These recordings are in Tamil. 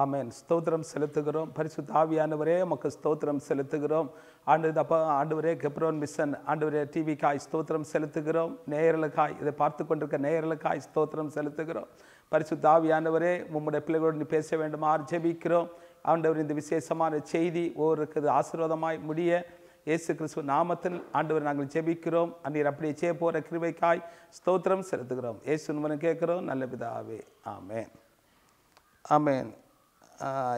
ஆமேன் ஸ்தோத்திரம் செலுத்துகிறோம் பரிசு தாவியானவரே உமக்கு ஸ்தோத்திரம் செலுத்துகிறோம் ஆண்டு அப்போ ஆண்டவரே கெப்ரோன் மிஷன் ஆண்டவரே டிவிக்காய் ஸ்தோத்திரம் செலுத்துகிறோம் நேயர்களுக்காய் இதை பார்த்து கொண்டிருக்க நேயர்களுக்காய் ஸ்தோத்திரம் செலுத்துகிறோம் பரிசு தாவியானவரே உம்முடைய பிள்ளைகளுடன் பேச வேண்டுமாறு ஜெபிக்கிறோம் ஆண்டவர் இந்த விசேஷமான செய்தி ஒவ்வொருக்கு ஆசீர்வாதமாய் முடிய இயேசு கிறிஸ்துவ நாமத்தில் ஆண்டவர் நாங்கள் ஜெபிக்கிறோம் அன்றையர் அப்படியே செய்ய போகிற கிருவைக்காய் ஸ்தோத்திரம் செலுத்துகிறோம் இயேசு கேட்குறோம் நல்ல பிதாவே ஆமேன் ஆமேன்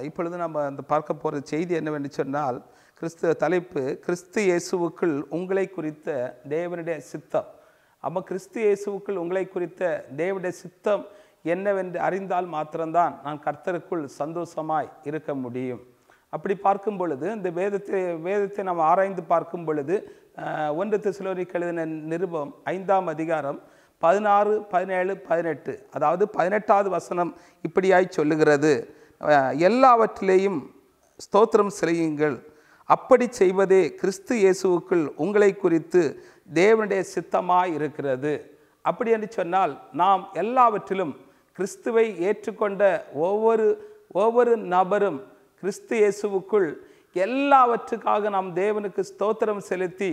இப்பொழுது நம்ம அந்த பார்க்க போகிற செய்தி என்னவென்று சொன்னால் கிறிஸ்துவ தலைப்பு கிறிஸ்து இயேசுவுக்குள் உங்களை குறித்த தேவனுடைய சித்தம் அப்போ கிறிஸ்து இயேசுவுக்குள் உங்களை குறித்த தேவனுடைய சித்தம் என்னவென்று அறிந்தால் மாத்திரம்தான் நான் கர்த்தருக்குள் சந்தோஷமாய் இருக்க முடியும் அப்படி பார்க்கும் பொழுது இந்த வேதத்தை வேதத்தை நாம் ஆராய்ந்து பார்க்கும் பொழுது ஒன்று திசுலோரிக்கு எழுதின நிருபம் ஐந்தாம் அதிகாரம் பதினாறு பதினேழு பதினெட்டு அதாவது பதினெட்டாவது வசனம் இப்படியாய் சொல்லுகிறது எல்லாவற்றிலேயும் ஸ்தோத்திரம் செய்யுங்கள் அப்படி செய்வதே கிறிஸ்து இயேசுவுக்குள் உங்களை குறித்து தேவனுடைய சித்தமாக இருக்கிறது அப்படி என்று சொன்னால் நாம் எல்லாவற்றிலும் கிறிஸ்துவை ஏற்றுக்கொண்ட ஒவ்வொரு ஒவ்வொரு நபரும் கிறிஸ்து இயேசுவுக்குள் எல்லாவற்றுக்காக நாம் தேவனுக்கு ஸ்தோத்திரம் செலுத்தி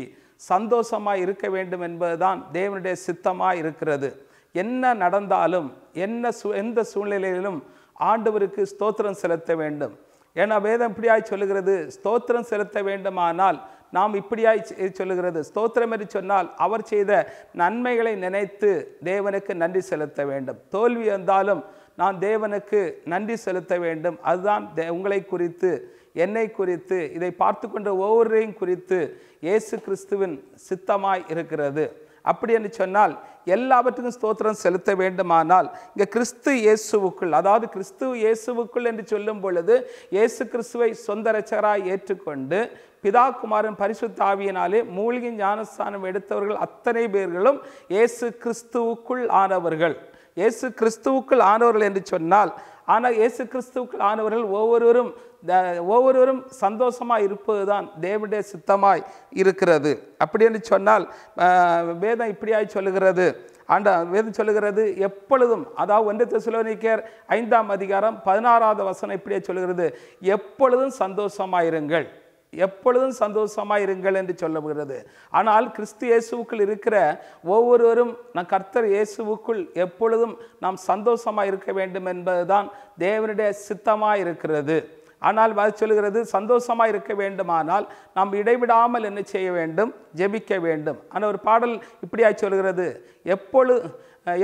சந்தோஷமாக இருக்க வேண்டும் என்பதுதான் தேவனுடைய சித்தமாக இருக்கிறது என்ன நடந்தாலும் என்ன சு எந்த சூழ்நிலையிலும் ஆண்டவருக்கு ஸ்தோத்திரம் செலுத்த வேண்டும் ஏன்னா வேதம் இப்படியாய் சொல்லுகிறது ஸ்தோத்திரம் செலுத்த வேண்டுமானால் நாம் இப்படியாய் சொல்லுகிறது ஸ்தோத்திரம் என்று சொன்னால் அவர் செய்த நன்மைகளை நினைத்து தேவனுக்கு நன்றி செலுத்த வேண்டும் தோல்வி வந்தாலும் நான் தேவனுக்கு நன்றி செலுத்த வேண்டும் அதுதான் உங்களை குறித்து என்னை குறித்து இதை பார்த்து கொண்ட ஒவ்வொருவரையும் குறித்து இயேசு கிறிஸ்துவின் சித்தமாய் இருக்கிறது அப்படி என்று சொன்னால் எல்லாவற்றுக்கும் ஸ்தோத்திரம் செலுத்த வேண்டுமானால் இங்கே கிறிஸ்து இயேசுவுக்குள் அதாவது கிறிஸ்து இயேசுவுக்குள் என்று சொல்லும் பொழுது இயேசு கிறிஸ்துவை சொந்த ரச்சகராக ஏற்றுக்கொண்டு பிதா குமாரன் பரிசுத்தாவியினாலே மூலிகை ஞானஸ்தானம் எடுத்தவர்கள் அத்தனை பேர்களும் இயேசு கிறிஸ்துவுக்குள் ஆனவர்கள் இயேசு கிறிஸ்துவுக்குள் ஆனவர்கள் என்று சொன்னால் ஆனால் இயேசு கிறிஸ்துக்கள் ஆனவர்கள் ஒவ்வொருவரும் ஒவ்வொருவரும் சந்தோஷமாக இருப்பது தான் தேவனுடைய சித்தமாய் இருக்கிறது அப்படின்னு சொன்னால் வேதம் இப்படியாய் சொல்லுகிறது ஆண்ட வேதம் சொல்லுகிறது எப்பொழுதும் அதாவது ஒன்று தெசுலோனிக்கர் ஐந்தாம் அதிகாரம் பதினாறாவது வசனம் இப்படியே சொல்லுகிறது எப்பொழுதும் சந்தோஷமாயிருங்கள் எப்பொழுதும் சந்தோஷமாக இருங்கள் என்று சொல்லப்படுகிறது ஆனால் கிறிஸ்து இயேசுவுக்குள் இருக்கிற ஒவ்வொருவரும் நம் கர்த்தர் இயேசுவுக்குள் எப்பொழுதும் நாம் சந்தோஷமாக இருக்க வேண்டும் என்பதுதான் தேவனுடைய சித்தமாக இருக்கிறது ஆனால் அது சொல்கிறது சந்தோஷமாக இருக்க வேண்டுமானால் நாம் இடைவிடாமல் என்ன செய்ய வேண்டும் ஜெபிக்க வேண்டும் ஆனால் ஒரு பாடல் இப்படியா சொல்கிறது எப்பொழு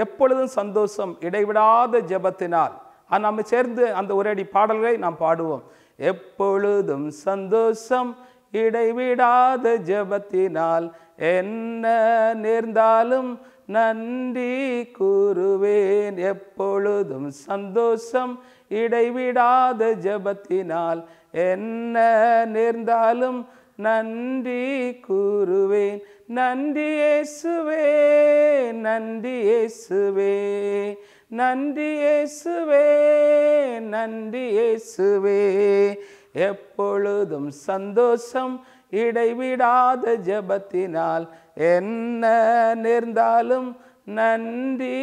எப்பொழுதும் சந்தோஷம் இடைவிடாத ஜெபத்தினால் நம்ம சேர்ந்து அந்த உரையடி பாடல்களை நாம் பாடுவோம் எப்பொழுதும் சந்தோஷம் இடைவிடாத ஜபத்தினால் என்ன நேர்ந்தாலும் நன்றி கூறுவேன் எப்பொழுதும் சந்தோஷம் இடைவிடாத ஜபத்தினால் என்ன நேர்ந்தாலும் நன்றி கூறுவேன் நன்றி ஏசுவே நன்றி ஏசுவே நன்றி இயேசுவே நன்றி இயேசுவே எப்பொழுதும் சந்தோஷம் இடைவிடாத ஜபத்தினால் என்ன நேர்ந்தாலும் நன்றி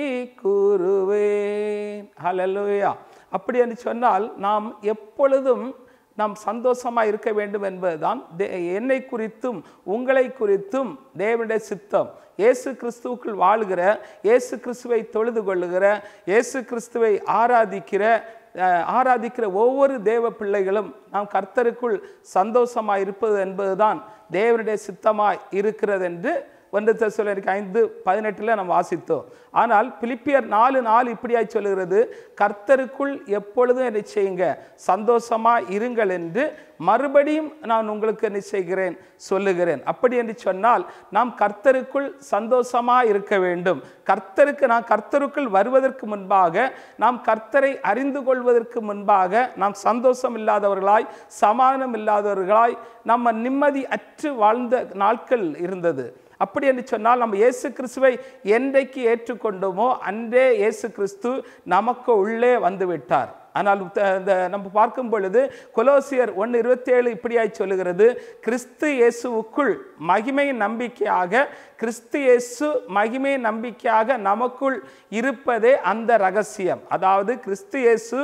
கூறுவேன் அலலுயா அப்படி என்று சொன்னால் நாம் எப்பொழுதும் நாம் சந்தோஷமாக இருக்க வேண்டும் என்பதுதான் தே என்னை குறித்தும் உங்களை குறித்தும் தேவனுடைய சித்தம் இயேசு கிறிஸ்துவுக்குள் வாழுகிற இயேசு கிறிஸ்துவை தொழுது கொள்ளுகிற இயேசு கிறிஸ்துவை ஆராதிக்கிற ஆராதிக்கிற ஒவ்வொரு தேவ பிள்ளைகளும் நாம் கர்த்தருக்குள் சந்தோஷமாக இருப்பது என்பதுதான் தேவனுடைய சித்தமாக இருக்கிறது என்று ஒன்று தசோலனிக்கு ஐந்து பதினெட்டில் நம்ம வாசித்தோம் ஆனால் பிலிப்பியர் நாலு நாலு இப்படியாய் சொல்கிறது கர்த்தருக்குள் எப்பொழுதும் என்ன செய்யுங்க சந்தோஷமாக இருங்கள் என்று மறுபடியும் நான் உங்களுக்கு என்ன செய்கிறேன் சொல்லுகிறேன் அப்படி என்று சொன்னால் நாம் கர்த்தருக்குள் சந்தோஷமாக இருக்க வேண்டும் கர்த்தருக்கு நான் கர்த்தருக்குள் வருவதற்கு முன்பாக நாம் கர்த்தரை அறிந்து கொள்வதற்கு முன்பாக நாம் சந்தோஷம் இல்லாதவர்களாய் சமாதானம் இல்லாதவர்களாய் நம்ம நிம்மதி அற்று வாழ்ந்த நாட்கள் இருந்தது அப்படி என்று சொன்னால் நம்ம இயேசு கிறிஸ்துவை என்றைக்கு ஏற்றுக்கொண்டோமோ அன்றே இயேசு கிறிஸ்து நமக்கு உள்ளே வந்துவிட்டார் ஆனால் நம்ம பார்க்கும் பொழுது கொலோசியர் ஒன்று இருபத்தேழு இப்படியாய் சொல்லுகிறது கிறிஸ்து இயேசுவுக்குள் மகிமை நம்பிக்கையாக கிறிஸ்து இயேசு மகிமை நம்பிக்கையாக நமக்குள் இருப்பதே அந்த ரகசியம் அதாவது கிறிஸ்து இயேசு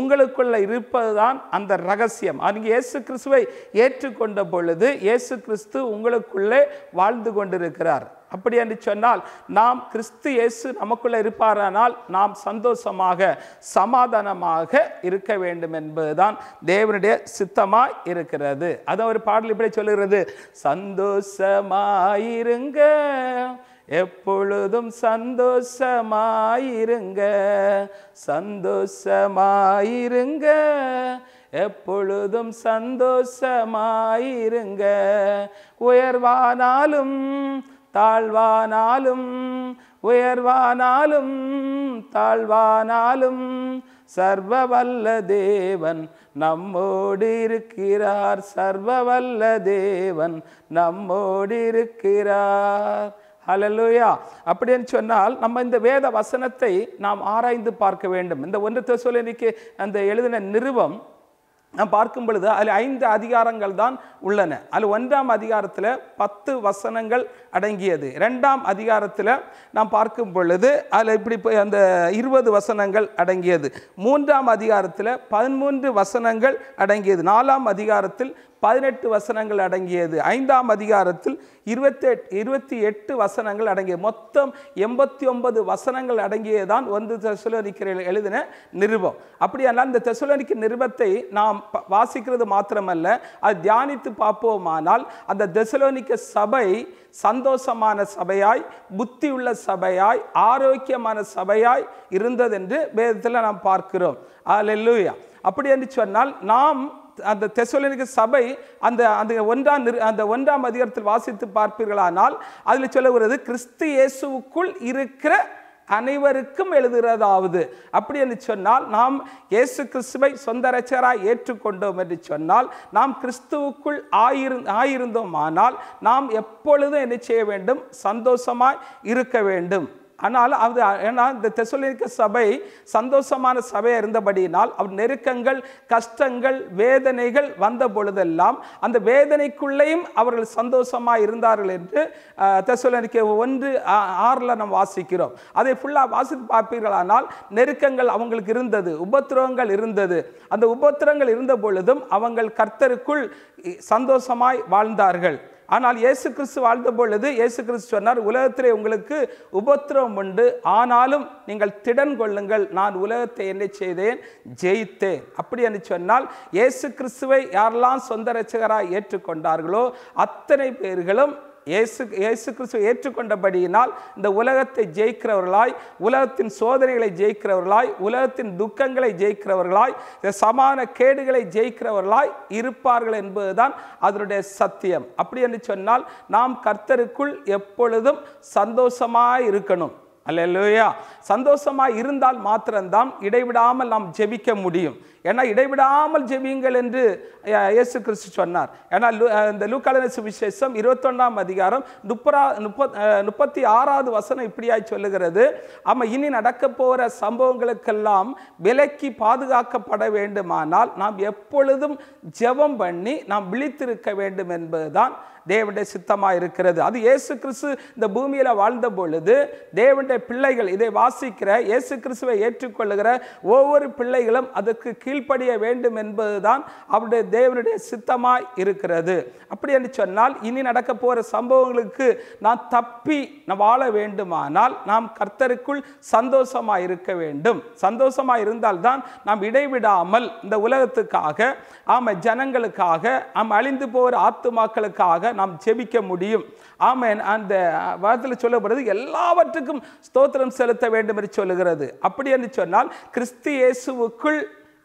உங்களுக்குள்ள இருப்பது தான் அந்த ரகசியம் அங்கு இயேசு கிறிஸ்துவை ஏற்றுக்கொண்ட பொழுது இயேசு கிறிஸ்து உங்களுக்குள்ளே வாழ்ந்து கொண்டிருக்கிறார் அப்படி என்று சொன்னால் நாம் கிறிஸ்து இயேசு நமக்குள்ளே இருப்பாரானால் நாம் சந்தோஷமாக சமாதானமாக இருக்க வேண்டும் என்பதுதான் தேவனுடைய சித்தமாய் இருக்கிறது அது ஒரு பாடல் இப்படி சொல்லுகிறது சந்தோஷமாயிருங்க எப்பொழுதும் சந்தோஷமாயிருங்க சந்தோஷமாயிருங்க எப்பொழுதும் சந்தோஷமாயிருங்க உயர்வானாலும் தாழ்வானாலும் உயர்வானாலும் தாழ்வானாலும் சர்வவல்ல தேவன் நம்மோடு இருக்கிறார் சர்வவல்ல தேவன் நம்மோடு இருக்கிறார் ஹலலுயா அப்படின்னு சொன்னால் நம்ம இந்த வேத வசனத்தை நாம் ஆராய்ந்து பார்க்க வேண்டும் இந்த ஒன்றத்தை சொல்ல இன்னைக்கு அந்த எழுதின நிறுவம் நாம் பார்க்கும் பொழுது அதில் ஐந்து அதிகாரங்கள் தான் உள்ளன அதில் ஒன்றாம் அதிகாரத்தில் பத்து வசனங்கள் அடங்கியது ரெண்டாம் அதிகாரத்தில் நாம் பார்க்கும் பொழுது அதில் இப்படி அந்த இருபது வசனங்கள் அடங்கியது மூன்றாம் அதிகாரத்தில் பதிமூன்று வசனங்கள் அடங்கியது நாலாம் அதிகாரத்தில் பதினெட்டு வசனங்கள் அடங்கியது ஐந்தாம் அதிகாரத்தில் இருபத்தி இருபத்தி எட்டு வசனங்கள் அடங்கிய மொத்தம் எண்பத்தி ஒன்பது வசனங்கள் அடங்கியதான் வந்து தெசுலோனிக்கிற எழுதின நிருபம் அப்படியானால் இந்த தெசுலோனிக்கு நிருபத்தை நாம் வாசிக்கிறது மாத்திரமல்ல அது தியானித்து பார்ப்போமானால் அந்த தெசலோனிக்க சபை சந்தோஷமான சபையாய் புத்தியுள்ள சபையாய் ஆரோக்கியமான சபையாய் இருந்ததென்று வேதத்தில் நாம் பார்க்கிறோம் அல்லூயா அப்படி என்று சொன்னால் நாம் அந்த தெசோலினிக சபை அந்த அந்த ஒன்றாம் அந்த ஒன்றாம் அதிகாரத்தில் வாசித்து பார்ப்பீர்களானால் அதில் சொல்ல வருவது கிறிஸ்து இயேசுவுக்குள் இருக்கிற அனைவருக்கும் எழுதுகிறதாவது அப்படி என்று சொன்னால் நாம் இயேசு கிறிஸ்துவை சொந்த ரச்சராக ஏற்றுக்கொண்டோம் என்று சொன்னால் நாம் கிறிஸ்துவுக்குள் ஆயிரு ஆயிருந்தோமானால் நாம் எப்பொழுதும் என்ன செய்ய வேண்டும் சந்தோஷமாய் இருக்க வேண்டும் ஆனால் அது ஏன்னா இந்த தெசலிக்க சபை சந்தோஷமான சபையாக இருந்தபடியினால் அவர் நெருக்கங்கள் கஷ்டங்கள் வேதனைகள் வந்த பொழுதெல்லாம் அந்த வேதனைக்குள்ளேயும் அவர்கள் சந்தோஷமாக இருந்தார்கள் என்று தெசலிக்க ஒன்று ஆறில் நம்ம வாசிக்கிறோம் அதை ஃபுல்லாக வாசித்து பார்ப்பீர்களானால் நெருக்கங்கள் அவங்களுக்கு இருந்தது உபத்திரவங்கள் இருந்தது அந்த உபத்திரங்கள் இருந்த பொழுதும் அவங்கள் கர்த்தருக்குள் சந்தோஷமாய் வாழ்ந்தார்கள் ஆனால் இயேசு கிறிஸ்து வாழ்ந்த பொழுது இயேசு கிறிஸ்து சொன்னார் உலகத்திலே உங்களுக்கு உபத்திரவம் உண்டு ஆனாலும் நீங்கள் திடன் கொள்ளுங்கள் நான் உலகத்தை என்ன செய்தேன் ஜெயித்தேன் அப்படி என்று சொன்னால் இயேசு கிறிஸ்துவை யாரெல்லாம் சொந்த ரசகராக ஏற்றுக்கொண்டார்களோ அத்தனை பேர்களும் இயேசு இயேசு கிறிஸ்து ஏற்றுக்கொண்டபடியினால் இந்த உலகத்தை ஜெயிக்கிறவர்களாய் உலகத்தின் சோதனைகளை ஜெயிக்கிறவர்களாய் உலகத்தின் துக்கங்களை ஜெயிக்கிறவர்களாய் இந்த சமான கேடுகளை ஜெயிக்கிறவர்களாய் இருப்பார்கள் என்பதுதான் அதனுடைய சத்தியம் அப்படி என்று சொன்னால் நாம் கர்த்தருக்குள் எப்பொழுதும் சந்தோஷமாக இருக்கணும் அல்லையா சந்தோஷமா இருந்தால் மாத்திரம்தான் இடைவிடாமல் நாம் ஜெபிக்க முடியும் ஏன்னா இடைவிடாமல் ஜெபியுங்கள் என்று இயேசு கிறிஸ்து சொன்னார் ஏன்னா இந்த லூக்காலன விசேஷம் இருபத்தொன்னாம் அதிகாரம் முப்பரா முப்பத் முப்பத்தி ஆறாவது வசனம் இப்படியாய் சொல்லுகிறது ஆமாம் இனி நடக்க போகிற சம்பவங்களுக்கெல்லாம் விலக்கி பாதுகாக்கப்பட வேண்டுமானால் நாம் எப்பொழுதும் ஜெபம் பண்ணி நாம் விழித்திருக்க வேண்டும் என்பதுதான் தேவனுடைய சித்தமாக இருக்கிறது அது இயேசு கிறிஸ்து இந்த பூமியில் வாழ்ந்த பொழுது தேவனுடைய பிள்ளைகள் இதை வாசிக்கிற இயேசு கிறிஸ்துவை ஏற்றுக்கொள்ளுகிற ஒவ்வொரு பிள்ளைகளும் அதற்கு கீழ்ப்படிய வேண்டும் என்பதுதான் அவருடைய தேவனுடைய சித்தமாக இருக்கிறது அப்படி என்று சொன்னால் இனி நடக்க போகிற சம்பவங்களுக்கு நான் தப்பி நான் வாழ வேண்டுமானால் நாம் கர்த்தருக்குள் சந்தோஷமாக இருக்க வேண்டும் சந்தோஷமாக இருந்தால்தான் நாம் இடைவிடாமல் இந்த உலகத்துக்காக ஆமாம் ஜனங்களுக்காக ஆம் அழிந்து போகிற ஆத்துமாக்களுக்காக நாம் செபிக்க முடியும் ஆமேன் அந்த வாரத்தில் சொல்லப்படுறது எல்லாவற்றுக்கும் ஸ்தோத்திரம் செலுத்த வேண்டும் என்று சொல்லுகிறது அப்படி என்று சொன்னால் கிறிஸ்து இயேசுவுக்குள்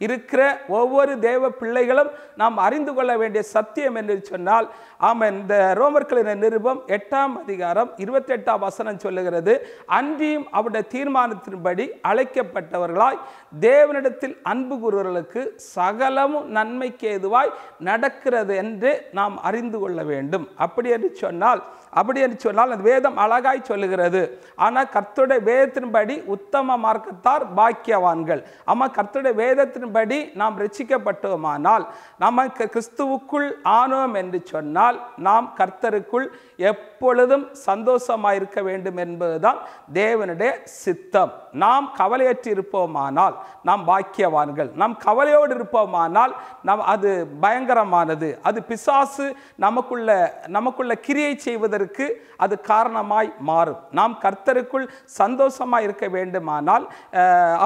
இருக்கிற ஒவ்வொரு தேவ பிள்ளைகளும் நாம் அறிந்து கொள்ள வேண்டிய சத்தியம் என்று சொன்னால் ஆம இந்த ரோமர்களின் நிருபம் எட்டாம் அதிகாரம் இருபத்தெட்டாம் வசனம் சொல்லுகிறது அன்றியும் அவருடைய தீர்மானத்தின்படி அழைக்கப்பட்டவர்களாய் தேவனிடத்தில் அன்பு கூறுவர்களுக்கு சகலமும் நன்மைக்கு ஏதுவாய் நடக்கிறது என்று நாம் அறிந்து கொள்ள வேண்டும் அப்படி என்று சொன்னால் அப்படி என்று சொன்னால் அந்த வேதம் அழகாய் சொல்லுகிறது ஆனால் கர்த்தருடைய வேதத்தின்படி உத்தம மார்க்கத்தார் பாக்கியவான்கள் ஆமாம் கர்த்தருடைய வேதத்தின்படி நாம் ரசிக்கப்பட்டோமானால் நமக்கு கிறிஸ்துவுக்குள் ஆனோம் என்று சொன்னால் நாம் கர்த்தருக்குள் எப்பொழுதும் சந்தோஷமாக இருக்க வேண்டும் என்பதுதான் தேவனுடைய சித்தம் நாம் கவலையற்றி இருப்போமானால் நாம் பாக்கியவான்கள் நாம் கவலையோடு இருப்போமானால் நம் அது பயங்கரமானது அது பிசாசு நமக்குள்ள நமக்குள்ள கிரியை செய்வது வருவதற்கு அது காரணமாய் மாறும் நாம் கர்த்தருக்குள் சந்தோஷமாக இருக்க வேண்டுமானால்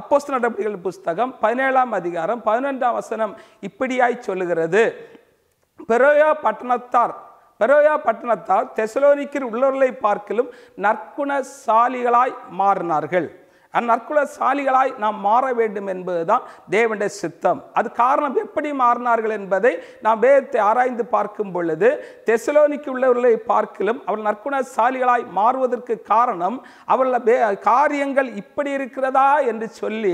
அப்போஸ் நடவடிக்கைகள் புஸ்தகம் பதினேழாம் அதிகாரம் பதினொன்றாம் வசனம் இப்படியாய் சொல்லுகிறது பெரோயா பட்டணத்தார் பெரோயா பட்டணத்தார் தெசலோனிக்கிற உள்ளவர்களை பார்க்கலும் நற்குணசாலிகளாய் மாறினார்கள் அந்நற்குல சாலிகளாய் நாம் மாற வேண்டும் என்பதுதான் தேவனுடைய சித்தம் அது காரணம் எப்படி மாறினார்கள் என்பதை நாம் வேதத்தை ஆராய்ந்து பார்க்கும் பொழுது தெசலோனிக்கு உள்ளவர்களை பார்க்கலும் அவள் நற்குண சாலிகளாய் மாறுவதற்கு காரணம் அவர்கள் காரியங்கள் இப்படி இருக்கிறதா என்று சொல்லி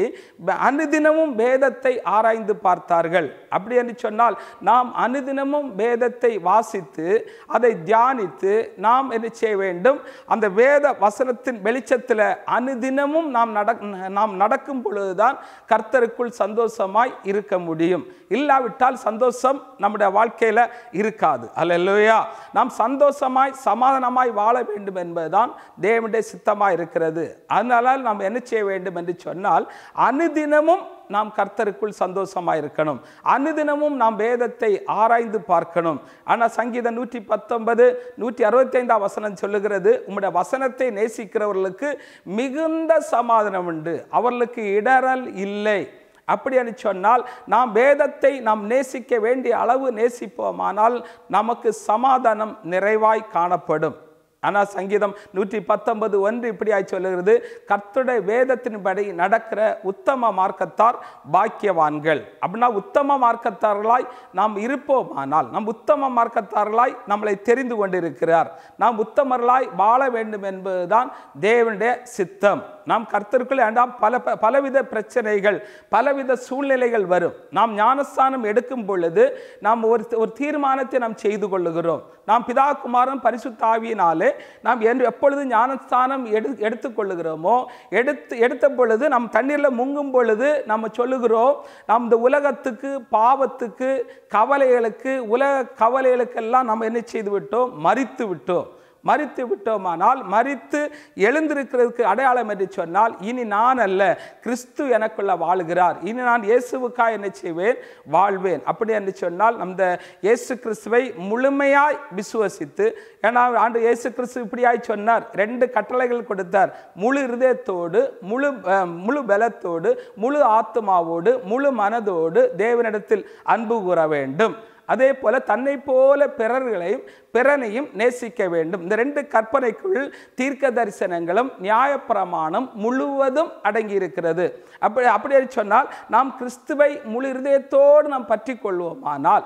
அனுதினமும் வேதத்தை ஆராய்ந்து பார்த்தார்கள் அப்படி என்று சொன்னால் நாம் அனுதினமும் வேதத்தை வாசித்து அதை தியானித்து நாம் என்ன செய்ய வேண்டும் அந்த வேத வசனத்தின் வெளிச்சத்தில் அனுதினமும் நாம் நாம் நாம் நடக்கும் பொழுதுதான் கர்த்தருக்குள் சந்தோஷமாய் இருக்க முடியும் இல்லாவிட்டால் சந்தோஷம் நம்முடைய வாழ்க்கையில் இருக்காது அல்லையா நாம் சந்தோஷமாய் சமாதானமாய் வாழ வேண்டும் என்பதுதான் தேவனுடைய சித்தமாக இருக்கிறது அதனால் நாம் என்ன செய்ய வேண்டும் என்று சொன்னால் அனுதினமும் நாம் கர்த்தருக்குள் சந்தோஷமாக இருக்கணும் அனுதினமும் நாம் வேதத்தை ஆராய்ந்து பார்க்கணும் ஆனால் சங்கீதம் நூற்றி பத்தொன்பது நூற்றி அறுபத்தைந்தாம் வசனம் சொல்லுகிறது உம்முடைய வசனத்தை நேசிக்கிறவர்களுக்கு மிகுந்த சமாதானம் உண்டு அவர்களுக்கு இடரல் இல்லை அப்படின்னு சொன்னால் நாம் வேதத்தை நாம் நேசிக்க வேண்டிய அளவு நேசிப்போமானால் நமக்கு சமாதானம் நிறைவாய் காணப்படும் ஆனால் சங்கீதம் நூற்றி பத்தொன்பது ஒன்று இப்படியாய் சொல்லுகிறது கர்த்துடைய வேதத்தின்படி நடக்கிற உத்தம மார்க்கத்தார் பாக்கியவான்கள் அப்படின்னா உத்தம மார்க்கத்தார்களாய் நாம் இருப்போம் ஆனால் நம் உத்தம மார்க்கத்தார்களாய் நம்மளை தெரிந்து கொண்டிருக்கிறார் நாம் உத்தமர்களாய் வாழ வேண்டும் என்பதுதான் தேவனுடைய சித்தம் நாம் கர்த்தருக்குள் வேண்டாம் பல பலவித பிரச்சனைகள் பலவித சூழ்நிலைகள் வரும் நாம் ஞானஸ்தானம் எடுக்கும் பொழுது நாம் ஒரு ஒரு தீர்மானத்தை நாம் செய்து கொள்ளுகிறோம் நாம் பிதா குமாரன் பரிசுத்தாவியினாலே அதாவது நாம் என்று எப்பொழுது ஞானஸ்தானம் எடு எடுத்துக்கொள்ளுகிறோமோ எடுத்து எடுத்த பொழுது நம் தண்ணீரில் முங்கும் பொழுது நம்ம சொல்லுகிறோம் நம் இந்த உலகத்துக்கு பாவத்துக்கு கவலைகளுக்கு உலக கவலைகளுக்கெல்லாம் நம்ம என்ன செய்து விட்டோம் மறித்து விட்டோம் மறித்து விட்டோமானால் மறித்து எழுந்திருக்கிறதுக்கு அடையாளம் என்று சொன்னால் இனி நான் அல்ல கிறிஸ்து எனக்குள்ள வாழுகிறார் இனி நான் இயேசுவுக்காக என்ன செய்வேன் வாழ்வேன் அப்படி என்று சொன்னால் அந்த இயேசு கிறிஸ்துவை முழுமையாய் விசுவசித்து ஏன்னா ஆண்டு இயேசு கிறிஸ்து இப்படியாய் சொன்னார் ரெண்டு கட்டளைகள் கொடுத்தார் முழு இருதயத்தோடு முழு முழு பலத்தோடு முழு ஆத்மாவோடு முழு மனதோடு தேவனிடத்தில் அன்பு கூற வேண்டும் அதே போல தன்னை போல பிறர்களையும் பிறனையும் நேசிக்க வேண்டும் இந்த ரெண்டு கற்பனைக்குள் தீர்க்க தரிசனங்களும் நியாயப்பிரமாணம் முழுவதும் அடங்கியிருக்கிறது அப்படி அப்படி சொன்னால் நாம் கிறிஸ்துவை முழு இருதயத்தோடு நாம் பற்றி கொள்வோமானால்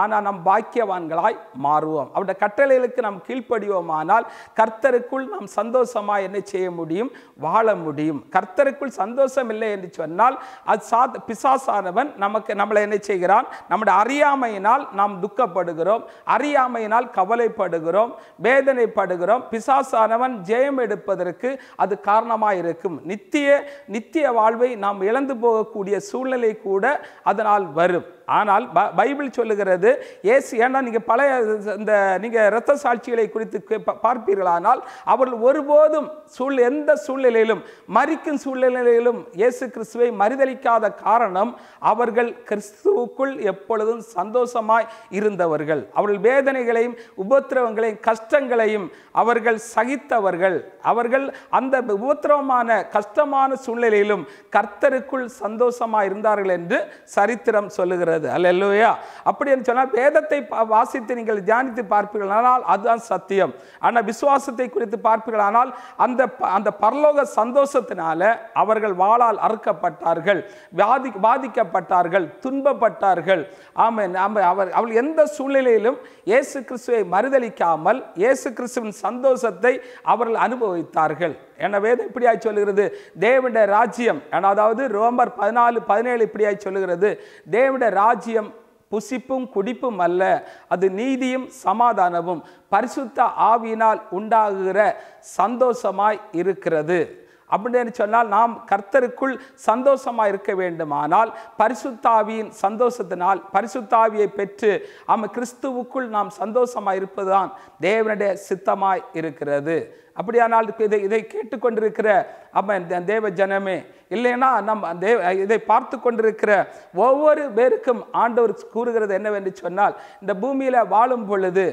ஆனால் நம் பாக்கியவான்களாய் மாறுவோம் அவருடைய கட்டளைகளுக்கு நாம் கீழ்ப்படிவோமானால் கர்த்தருக்குள் நாம் சந்தோஷமாக என்ன செய்ய முடியும் வாழ முடியும் கர்த்தருக்குள் சந்தோஷம் இல்லை என்று சொன்னால் அது சா பிசாசானவன் நமக்கு நம்மளை என்ன செய்கிறான் நம்முடைய அறியாமையினால் நாம் துக்கப்படுகிறோம் அறியாமையினால் கவலைப்படுகிறோம் வேதனைப்படுகிறோம் பிசாசானவன் ஜெயம் எடுப்பதற்கு அது காரணமாக இருக்கும் நித்திய நித்திய வாழ்வை நாம் இழந்து போகக்கூடிய சூழ்நிலை கூட அதனால் வரும் ஆனால் ப பைபிள் சொல்லுகிறது ஏசு ஏன்னா நீங்கள் பழைய இந்த நீங்கள் இரத்த சாட்சிகளை குறித்து பார்ப்பீர்களானால் அவர்கள் ஒருபோதும் சூழ் எந்த சூழ்நிலையிலும் மறிக்கும் சூழ்நிலையிலும் இயேசு கிறிஸ்துவை மறுதளிக்காத காரணம் அவர்கள் கிறிஸ்துவுக்குள் எப்பொழுதும் சந்தோஷமாய் இருந்தவர்கள் அவர்கள் வேதனைகளையும் உபத்திரவங்களையும் கஷ்டங்களையும் அவர்கள் சகித்தவர்கள் அவர்கள் அந்த உபத்திரவமான கஷ்டமான சூழ்நிலையிலும் கர்த்தருக்குள் சந்தோஷமாக இருந்தார்கள் என்று சரித்திரம் சொல்லுகிறது இருக்கிறது அல்ல இல்லையா அப்படி என்று சொன்னால் வேதத்தை வாசித்து நீங்கள் தியானித்து பார்ப்பீர்களானால் அதுதான் சத்தியம் ஆனால் விசுவாசத்தை குறித்து பார்ப்பீர்களானால் அந்த அந்த பரலோக சந்தோஷத்தினால அவர்கள் வாளால் அறுக்கப்பட்டார்கள் வியாதி பாதிக்கப்பட்டார்கள் துன்பப்பட்டார்கள் ஆமாம் அவர் அவள் எந்த சூழ்நிலையிலும் இயேசு கிறிஸ்துவை மறுதளிக்காமல் இயேசு கிறிஸ்துவின் சந்தோஷத்தை அவர்கள் அனுபவித்தார்கள் என்ன வேதம் இப்படியாய் சொல்லுகிறது தேவனுடைய ராஜ்யம் அதாவது ரோமர் பதினாலு பதினேழு இப்படியாய் சொல்லுகிறது தேவனுடைய ராஜ்யம் புசிப்பும் குடிப்பும் அல்ல அது நீதியும் சமாதானமும் பரிசுத்த ஆவியினால் உண்டாகுகிற சந்தோஷமாய் இருக்கிறது அப்படின்னு சொன்னால் நாம் கர்த்தருக்குள் சந்தோஷமாக இருக்க வேண்டுமானால் பரிசுத்தாவியின் சந்தோஷத்தினால் பரிசுத்தாவியை பெற்று ஆமாம் கிறிஸ்துவுக்குள் நாம் சந்தோஷமாக இருப்பதுதான் தேவனுடைய சித்தமாய் இருக்கிறது அப்படியானால் இதை இதை கேட்டுக்கொண்டிருக்கிற அவன் தேவ ஜனமே இல்லைன்னா நம் தேவ இதை பார்த்து கொண்டிருக்கிற ஒவ்வொரு பேருக்கும் ஆண்டவர் கூறுகிறது என்னவென்று சொன்னால் இந்த பூமியில் வாழும் பொழுது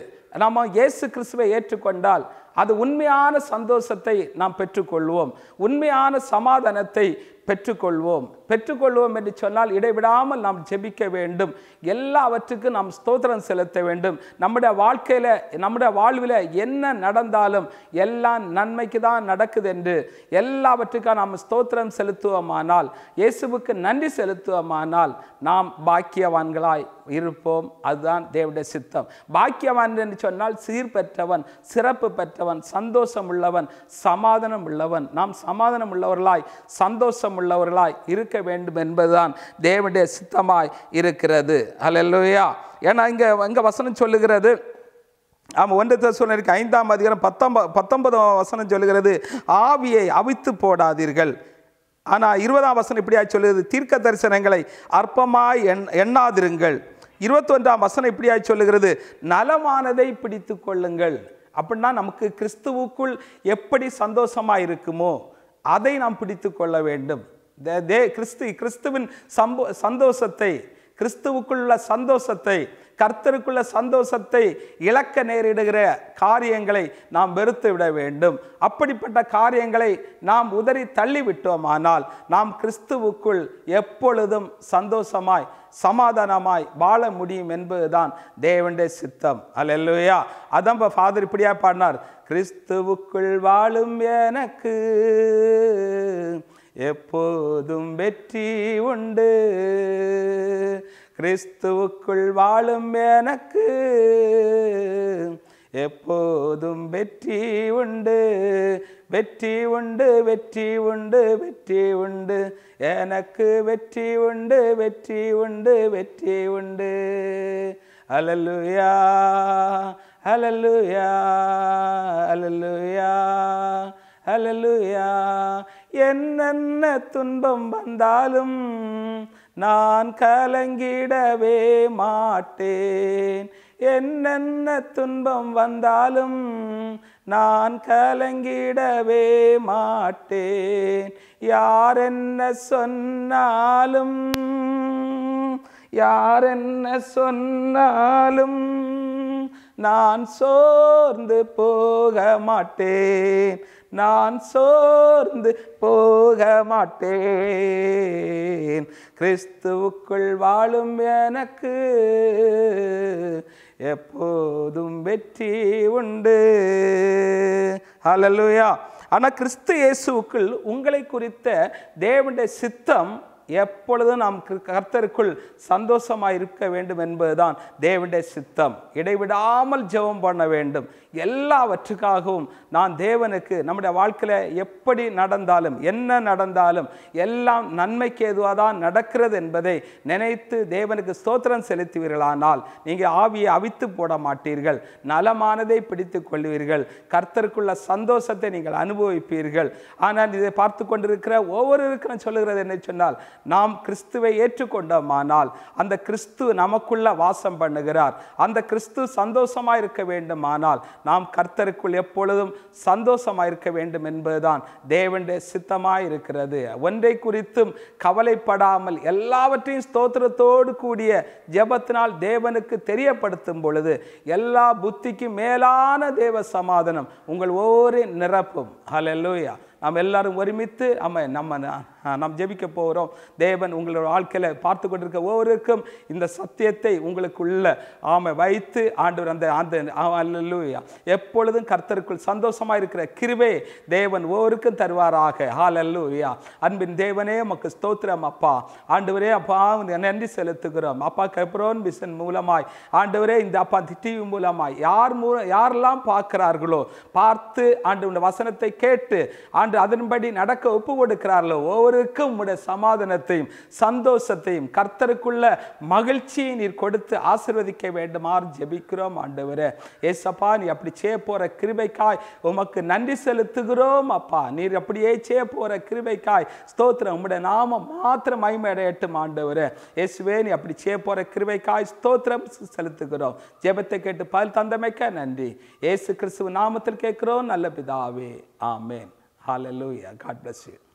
நாம் இயேசு கிறிஸ்துவை ஏற்றுக்கொண்டால் அது உண்மையான சந்தோஷத்தை நாம் பெற்றுக்கொள்வோம் உண்மையான சமாதானத்தை பெற்றுக்கொள்வோம் பெற்றுக்கொள்வோம் என்று சொன்னால் இடைவிடாமல் நாம் ஜெபிக்க வேண்டும் எல்லாவற்றுக்கும் நாம் ஸ்தோத்திரம் செலுத்த வேண்டும் நம்முடைய வாழ்க்கையில் நம்முடைய வாழ்வில் என்ன நடந்தாலும் எல்லாம் நன்மைக்கு தான் நடக்குது என்று எல்லாவற்றுக்கும் நாம் ஸ்தோத்திரம் செலுத்துவோமானால் இயேசுவுக்கு நன்றி செலுத்துவோமானால் நாம் பாக்கியவான்களாய் இருப்போம் அதுதான் தேவடைய சித்தம் பாக்கியவான் என்று சொன்னால் சீர் பெற்றவன் சிறப்பு பெற்றவன் சந்தோஷம் உள்ளவன் சமாதானம் உள்ளவன் நாம் சமாதானம் உள்ளவர்களாய் சந்தோஷம் உள்ளவர்களாய் இருக்க வேண்டும் என்பதுதான் தேவனுடைய சித்தமாய் இருக்கிறது அல்லையா ஏன்னா இங்கே இங்கே வசனம் சொல்லுகிறது ஆமாம் ஒன்று சொன்னிருக்கு ஐந்தாம் அதிகாரம் பத்தொம்பது பத்தொன்பதாம் வசனம் சொல்லுகிறது ஆவியை அவித்து போடாதீர்கள் ஆனால் இருபதாம் வசனம் இப்படியா சொல்லுது தீர்க்க தரிசனங்களை அற்பமாய் எண் எண்ணாதிருங்கள் இருபத்தொன்றாம் வசனம் இப்படியாய் சொல்லுகிறது நலமானதை பிடித்து கொள்ளுங்கள் அப்படின்னா நமக்கு கிறிஸ்துவுக்குள் எப்படி சந்தோஷமாக இருக்குமோ அதை நாம் பிடித்து கொள்ள வேண்டும் தே கிறிஸ்து கிறிஸ்துவின் சம்போ சந்தோஷத்தை கிறிஸ்துவுக்குள்ள சந்தோஷத்தை கர்த்தருக்குள்ள சந்தோஷத்தை இழக்க நேரிடுகிற காரியங்களை நாம் வெறுத்து விட வேண்டும் அப்படிப்பட்ட காரியங்களை நாம் உதறி தள்ளிவிட்டோமானால் நாம் கிறிஸ்துவுக்குள் எப்பொழுதும் சந்தோஷமாய் சமாதானமாய் வாழ முடியும் என்பதுதான் தேவண்டே சித்தம் அல்லையா அதான் ஃபாதர் இப்படியா பாடினார் கிறிஸ்துவுக்குள் வாழும் எனக்கு எப்போதும் வெற்றி உண்டு கிறிஸ்துவுக்குள் வாழும் எனக்கு எப்போதும் வெற்றி உண்டு வெற்றி உண்டு வெற்றி உண்டு வெற்றி உண்டு எனக்கு வெற்றி உண்டு வெற்றி உண்டு வெற்றி உண்டு அலலுயா அலலுயா அலலுயா அலலுயா என்னென்ன துன்பம் வந்தாலும் நான் கலங்கிடவே மாட்டேன் என்னென்ன துன்பம் வந்தாலும் நான் கலங்கிடவே மாட்டேன் யார் என்ன சொன்னாலும் யார் என்ன சொன்னாலும் நான் சோர்ந்து போக மாட்டேன் நான் சோர்ந்து போக மாட்டேன் கிறிஸ்துவுக்குள் வாழும் எனக்கு எப்போதும் வெற்றி உண்டு அலலுயா ஆனால் கிறிஸ்து இயேசுவுக்குள் உங்களை குறித்த தேவனுடைய சித்தம் எப்பொழுதும் நாம் கர்த்தருக்குள் சந்தோஷமாக இருக்க வேண்டும் என்பதுதான் தேவனுடைய சித்தம் இடைவிடாமல் ஜெபம் பண்ண வேண்டும் எல்லாவற்றுக்காகவும் நான் தேவனுக்கு நம்முடைய வாழ்க்கையில் எப்படி நடந்தாலும் என்ன நடந்தாலும் எல்லாம் நன்மைக்கு எதுவாக தான் நடக்கிறது என்பதை நினைத்து தேவனுக்கு ஸ்தோத்திரம் செலுத்துவீர்களானால் நீங்கள் ஆவியை அவித்து போட மாட்டீர்கள் நலமானதை பிடித்து கொள்வீர்கள் கர்த்தருக்குள்ள சந்தோஷத்தை நீங்கள் அனுபவிப்பீர்கள் ஆனால் இதை பார்த்து கொண்டிருக்கிற ஒவ்வொரு இருக்கிற சொல்லுகிறது என்ன சொன்னால் நாம் கிறிஸ்துவை ஏற்றுக்கொண்டோமானால் அந்த கிறிஸ்து நமக்குள்ள வாசம் பண்ணுகிறார் அந்த கிறிஸ்து சந்தோஷமாக இருக்க வேண்டுமானால் நாம் கர்த்தருக்குள் எப்பொழுதும் சந்தோஷமாக இருக்க வேண்டும் என்பதுதான் தேவனுடைய சித்தமாக இருக்கிறது ஒன்றை குறித்தும் கவலைப்படாமல் எல்லாவற்றையும் ஸ்தோத்திரத்தோடு கூடிய ஜெபத்தினால் தேவனுக்கு தெரியப்படுத்தும் பொழுது எல்லா புத்திக்கும் மேலான தேவ சமாதானம் உங்கள் ஒவ்வொரு நிரப்பும் ஹலெல்லூயா நம்ம எல்லாரும் ஒருமித்து நம்ம நம்ம நாம் ஜெபிக்க போகிறோம் தேவன் உங்களோட வாழ்க்கையில் பார்த்து கொண்டிருக்க ஒவ்வொருக்கும் இந்த சத்தியத்தை உங்களுக்குள்ள ஆமை வைத்து ஆண்டவர் அந்த அந்த அல்லூயா எப்பொழுதும் கர்த்தருக்குள் சந்தோஷமாக இருக்கிற கிருவே தேவன் ஒவ்வொருக்கும் தருவாராக ஹால் அல்லூயா அன்பின் தேவனே நமக்கு ஸ்தோத்திரம் அப்பா ஆண்டவரே அப்பா நன்றி செலுத்துகிறோம் அப்பா கெப்ரோன் மிஷன் மூலமாய் ஆண்டவரே இந்த அப்பா டிவி மூலமாய் யார் மூலம் யாரெல்லாம் பார்க்கிறார்களோ பார்த்து ஆண்டு வசனத்தை கேட்டு ஆண்டு ஆண்டு அதன்படி நடக்க ஒப்பு கொடுக்கிறார்களோ ஒவ்வொருக்கும் உடைய சமாதானத்தையும் சந்தோஷத்தையும் கர்த்தருக்குள்ள மகிழ்ச்சியை நீர் கொடுத்து ஆசிர்வதிக்க வேண்டுமாறு ஜெபிக்கிறோம் ஆண்டவரே ஏசப்பா நீ அப்படி செய்ய போற கிருபைக்காய் உமக்கு நன்றி செலுத்துகிறோம் அப்பா நீர் அப்படியே செய்ய போற கிருபைக்காய் ஸ்தோத்திரம் உம்முடைய நாம மாத்திரம் மயமடையட்டும் ஆண்டவர் இயேசுவே நீ அப்படி செய்ய போற கிருபைக்காய் ஸ்தோத்திரம் செலுத்துகிறோம் ஜெபத்தை கேட்டு பல் தந்தமைக்க நன்றி ஏசு கிறிஸ்துவ நாமத்தில் கேட்கிறோம் நல்ல பிதாவே ஆமேன் Hallelujah. God bless you.